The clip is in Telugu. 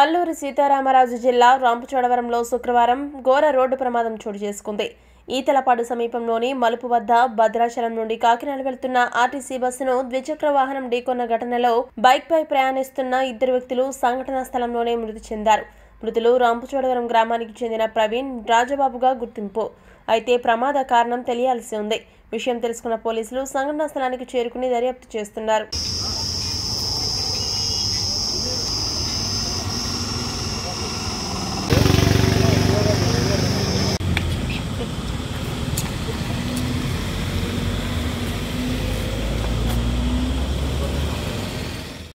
అల్లూరి సీతారామరాజు జిల్లా రాంపచోడవరంలో శుక్రవారం ఘోర రోడ్డు ప్రమాదం చోటు చేసుకుంది ఈతలపాడు సమీపంలోని మలుపు వద్ద భద్రాచలం నుండి కాకినాడ వెళ్తున్న ఆర్టీసీ బస్సును ద్విచక్ర వాహనం ఢీకొన్న ఘటనలో బైక్పై ప్రయాణిస్తున్న ఇద్దరు వ్యక్తులు సంఘటనా స్థలంలోనే మృతి చెందారు మృతులు రాంపుచోడవరం గ్రామానికి చెందిన ప్రవీణ్ రాజబాబుగా గుర్తింపు అయితే ప్రమాద కారణం తెలియాల్సి ఉంది విషయం తెలుసుకున్న పోలీసులు సంఘటనా స్థలానికి చేరుకుని దర్యాప్తు చేస్తున్నారు